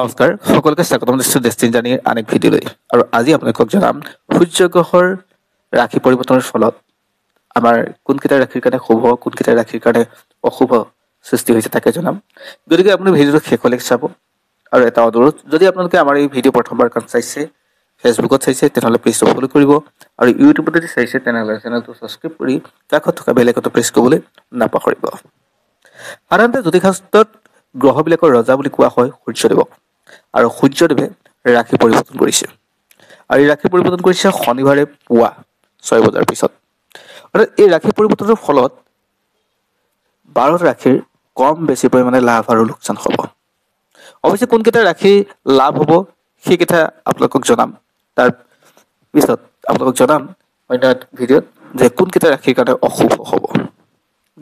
নমস্কাৰ সকলোকে স্বাগতম ডেষ্টিন ডেষ্টিনজানীৰ আন এক লৈ আৰু আজি আপোনালোকক জনাম সূৰ্য গ্ৰহৰ ৰাশি পৰিৱৰ্তনৰ ফলত আমাৰ কোনকেইটা ৰাশিৰ কাৰণে শুভ কোনকেইটা ৰাশিৰ কাৰণে অশুভ সৃষ্টি হৈছে তাকে জনাম গতিকে আপুনি ভিডিঅ'টো শেষলৈকে চাব আৰু এটা অনুৰোধ যদি আপোনালোকে আমাৰ এই ভিডিঅ' প্ৰথমবাৰ কাৰণে চাইছে ফেচবুকত চাইছে তেনেহ'লে পেজটো ফ'ল' কৰিব আৰু ইউটিউবত যদি চাইছে তেনেহ'লে চেনেলটো ছাবস্ক্ৰাইব কৰি কাষত থকা বেলেগ এটা প্ৰেছ কৰিবলৈ নাপাহৰিব সাধাৰণতে জ্যোতিষাস্ত্ৰত গ্ৰহবিলাকৰ ৰজা বুলি কোৱা হয় সূৰ্যদেৱক আৰু সূৰ্যদেৱে ৰাশি পৰিৱৰ্তন কৰিছে আৰু এই ৰাশি পৰিৱৰ্তন কৰিছে শনিবাৰে পুৱা ছয় বজাৰ পিছত অৰ্থাৎ এই ৰাশি পৰিৱৰ্তনৰ ফলত বাৰ ৰাশিৰ কম বেছি পৰিমাণে লাভ আৰু লোকচান হ'ব অৱশ্যে কোনকেইটা ৰাশি লাভ হ'ব সেইকেইটা আপোনালোকক জনাম তাৰ পিছত আপোনালোকক জনাম অন্য ভিডিঅ'ত যে কোনকেইটা ৰাশিৰ কাৰণে অশুভ হ'ব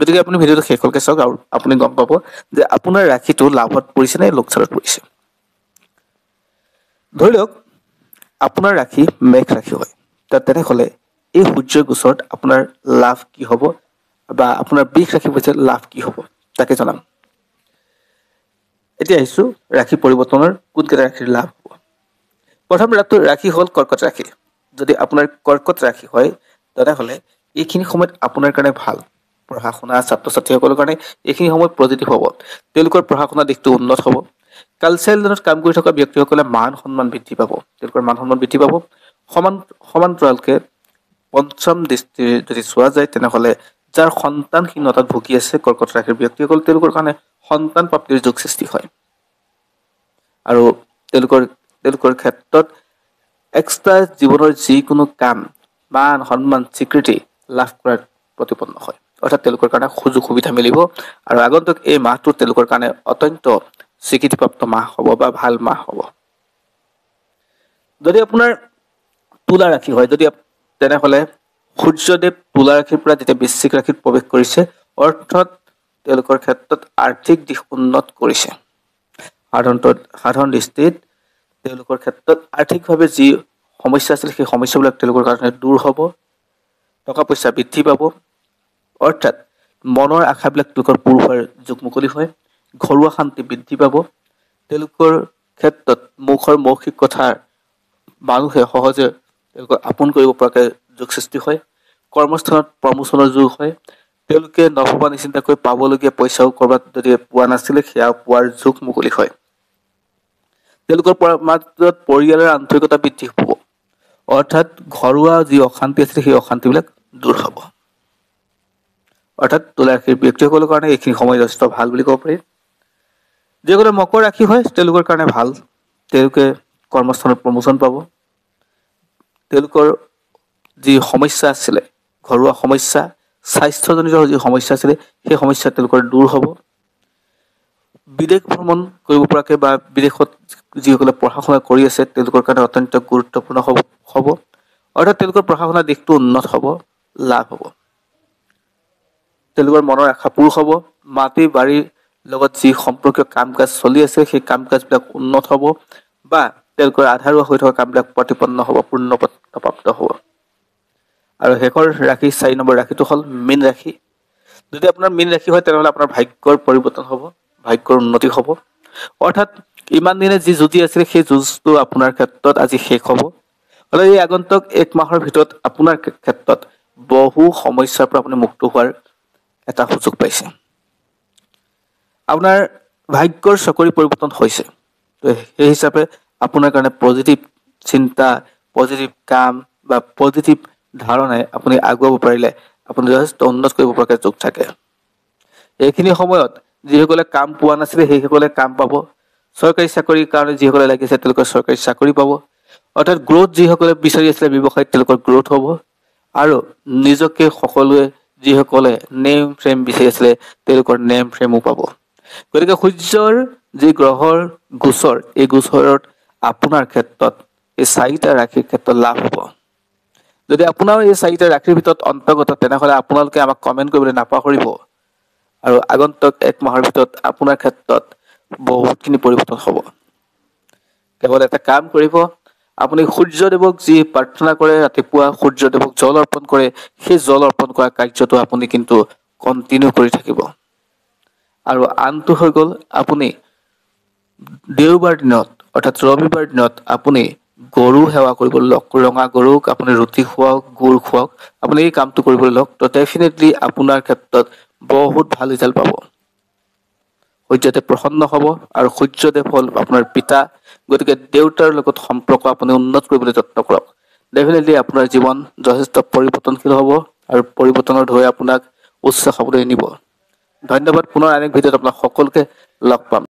গতিকে আপুনি ভিডিঅ'টো শেষলৈকে চাওক আৰু আপুনি গম পাব যে আপোনাৰ ৰাশিটো লাভত পৰিছে নে লোকচানত পৰিছে ধৰি লওক আপোনাৰ ৰাশি মেঘ ৰাশি হয় তে তেনেহ'লে এই সূৰ্যৰ গোচৰত আপোনাৰ লাভ কি হ'ব বা আপোনাৰ বিষ ৰাখি পইচা লাভ কি হ'ব তাকে জনাম এতিয়া আহিছোঁ ৰাশি পৰিৱৰ্তনৰ কোনকেইটা ৰাশিৰ লাভ হ'ব প্ৰথম ৰাতটো ৰাশি হ'ল কৰ্কট ৰাশি যদি আপোনাৰ কৰ্কট ৰাশি হয় তেনেহ'লে এইখিনি সময়ত আপোনাৰ কাৰণে ভাল পঢ়া শুনা ছাত্ৰ ছাত্ৰীসকলৰ কাৰণে এইখিনি সময়ত পজিটিভ হ'ব তেওঁলোকৰ পঢ়া শুনা দিশটো উন্নত হ'ব কালচাৰেল জ'নত কাম কৰি থকা ব্যক্তিসকলে মান সন্মান বৃদ্ধি পাব তেওঁলোকৰ মান সন্মান বৃদ্ধি পাব সমান সমান্তৰালকৈ পঞ্চম দৃষ্টিৰে যদি চোৱা যায় তেনেহ'লে যাৰ সন্তানহীনতাত ভুগি আছে কৰ্কট ৰাশিৰ ব্যক্তিসকল তেওঁলোকৰ কাৰণে সন্তান প্ৰাপ্তিৰ যুগ সৃষ্টি হয় আৰু তেওঁলোকৰ তেওঁলোকৰ ক্ষেত্ৰত এক্সট্ৰা জীৱনৰ যিকোনো কাম মান সন্মান স্বীকৃতি লাভ কৰাত প্ৰতিপন্ন হয় অৰ্থাৎ তেওঁলোকৰ কাৰণে সুযোগ সুবিধা মিলিব আৰু আগন্তুক এই মাহটোত তেওঁলোকৰ কাৰণে অত্যন্ত স্বীকৃতিপ্ৰাপ্ত মাহ হ'ব বা ভাল মাহ হ'ব যদি আপোনাৰ তুলা ৰাশি হয় যদি তেনেহ'লে সূৰ্যদেৱ তুলা ৰাশিৰ পৰা যেতিয়া বৃশ্চিক ৰাশিত প্ৰৱেশ কৰিছে অৰ্থাৎ তেওঁলোকৰ ক্ষেত্ৰত আৰ্থিক দিশ উন্নত কৰিছে সাধাৰণতে সাধাৰণ দৃষ্টিত তেওঁলোকৰ ক্ষেত্ৰত আৰ্থিকভাৱে যি সমস্যা আছিল সেই সমস্যাবিলাক তেওঁলোকৰ কাৰণে দূৰ হ'ব টকা পইচা বৃদ্ধি পাব অৰ্থাৎ মনৰ আশাবিলাক তেওঁলোকৰ পূৰ হোৱাৰ যোগ মুকলি হয় ঘৰুৱা শান্তি বৃদ্ধি পাব তেওঁলোকৰ ক্ষেত্ৰত মুখৰ মৌখিক কথাৰ মানুহে সহজে তেওঁলোকক আপোন কৰিব পৰাকৈ যোগ সৃষ্টি হয় কৰ্মস্থানত প্ৰমোচনৰ যোগ হয় তেওঁলোকে নভবা নিচিন্তাকৈ পাবলগীয়া পইচাও ক'ৰবাত যদি পোৱা নাছিলে সেয়া পোৱাৰ যোগ মুকলি হয় তেওঁলোকৰ মাজত পৰিয়ালৰ আন্তৰিকতা বৃদ্ধি হ'ব অৰ্থাৎ ঘৰুৱা যি অশান্তি আছিলে সেই অশান্তিবিলাক দূৰ হ'ব অৰ্থাৎ তোলা ব্যক্তিসকলৰ কাৰণে এইখিনি সময় যথেষ্ট ভাল বুলি ক'ব পাৰি যিসকলে মকৰ ৰাশি হয় তেওঁলোকৰ কাৰণে ভাল তেওঁলোকে কৰ্মস্থানত প্ৰমোচন পাব তেওঁলোকৰ যি সমস্যা আছিলে ঘৰুৱা সমস্যা স্বাস্থ্যজনিত যি সমস্যা আছিলে সেই সমস্যা তেওঁলোকৰ দূৰ হ'ব বিদেশ ভ্ৰমণ কৰিব পৰাকৈ বা বিদেশত যিসকলে পঢ়া শুনা কৰি আছে তেওঁলোকৰ কাৰণে অত্যন্ত গুৰুত্বপূৰ্ণ হ'ব হ'ব অৰ্থাৎ তেওঁলোকৰ পঢ়া শুনা দিশটো উন্নত হ'ব লাভ হ'ব তেওঁলোকৰ মনৰ আশা পূৰ হ'ব মাটি বাৰীৰ লগত যি সম্পৰ্কীয় কাম কাজ চলি আছে সেই কাম কাজবিলাক উন্নত হ'ব বা তেওঁলোকৰ আধাৰুৱা হৈ থকা কামবিলাক প্ৰতিপন্ন হ'ব পূৰ্ণ প্ৰাপ্ত হ'ব আৰু শেষৰ ৰাশি চাৰি নম্বৰ ৰাশিটো হ'ল মীন ৰাশি যদি আপোনাৰ মীন ৰাশি হয় তেনেহ'লে আপোনাৰ ভাগ্যৰ পৰিৱৰ্তন হ'ব ভাগ্যৰ উন্নতি হ'ব অৰ্থাৎ ইমান দিনে যি যুঁজি আছিলে সেই যুঁজটো আপোনাৰ ক্ষেত্ৰত আজি শেষ হ'ব হ'লে এই আগন্তুক এক মাহৰ ভিতৰত আপোনাৰ ক্ষেত্ৰত বহু সমস্যাৰ পৰা আপুনি মুক্ত হোৱাৰ এটা সুযোগ পাইছে আপোনাৰ ভাগ্যৰ চাকৰি পৰিৱৰ্তন হৈছে তো সেই হিচাপে আপোনাৰ কাৰণে পজিটিভ চিন্তা পজিটিভ কাম বা পজিটিভ ধাৰণাই আপুনি আগুৱাব পাৰিলে আপুনি যথেষ্ট উন্নত কৰিব পৰাকৈ যোগ থাকে এইখিনি সময়ত যিসকলে কাম পোৱা নাছিলে সেইসকলে কাম পাব চৰকাৰী চাকৰিৰ কাৰণে যিসকলে লাগিছে তেওঁলোকে চৰকাৰী চাকৰি পাব অৰ্থাৎ গ্ৰ'থ যিসকলে বিচাৰি আছিলে ব্যৱসায়ত তেওঁলোকৰ গ্ৰ'থ হ'ব আৰু নিজকে সকলোৱে যিসকলে নেম ফ্ৰেম বিচাৰি আছিলে তেওঁলোকৰ নেম ফ্ৰেমো পাব গতিকে সূৰ্যৰ যি গ্ৰহৰ গোচৰ এই গোচৰত আপোনাৰ ক্ষেত্ৰত এই চাৰিটা ৰাশিৰ ক্ষেত্ৰত লাভ হ'ব যদি আপোনাৰ এই চাৰিটা ৰাশিৰ ভিতৰত অন্তৰ্গত তেনেহ'লে আপোনালোকে আমাক কমেণ্ট কৰিবলৈ নাপাহৰিব আৰু আগন্তুক এক মাহৰ ভিতৰত আপোনাৰ ক্ষেত্ৰত বহুতখিনি পৰিৱৰ্তন হ'ব কেৱল এটা কাম কৰিব আপুনি সূৰ্যদেৱক যি প্ৰাৰ্থনা কৰে ৰাতিপুৱা সূৰ্যদেৱক জল অৰ্পণ কৰে সেই জল অৰ্পণ কৰা কাৰ্যটো আপুনি কিন্তু কণ্টিনিউ কৰি থাকিব আৰু আনটো হৈ গ'ল আপুনি দেওবাৰ দিনত অৰ্থাৎ ৰবিবাৰ দিনত আপুনি গৰু সেৱা কৰিবলৈ লওক ৰঙা গৰুক আপুনি ৰুটি খুৱাওক গুৰ খুৱাওক আপুনি এই কামটো কৰিবলৈ লওক তো ডেফিনেটলি আপোনাৰ ক্ষেত্ৰত বহুত ভাল ৰিজাল্ট পাব সূৰ্যদেৱ প্ৰসন্ন হ'ব আৰু সূৰ্যদেৱ হ'ল আপোনাৰ পিতা গতিকে দেউতাৰ লগত সম্পৰ্ক আপুনি উন্নত কৰিবলৈ যত্ন কৰক ডেফিনেটলি আপোনাৰ জীৱন যথেষ্ট পৰিৱৰ্তনশীল হ'ব আৰু পৰিৱৰ্তনৰ ধৰি আপোনাক উচ্চ খাবলৈ নিব ধন্যবাদ পুনৰ আন এক ভিডিঅ'ত আপোনাক সকলোকে লগ পাম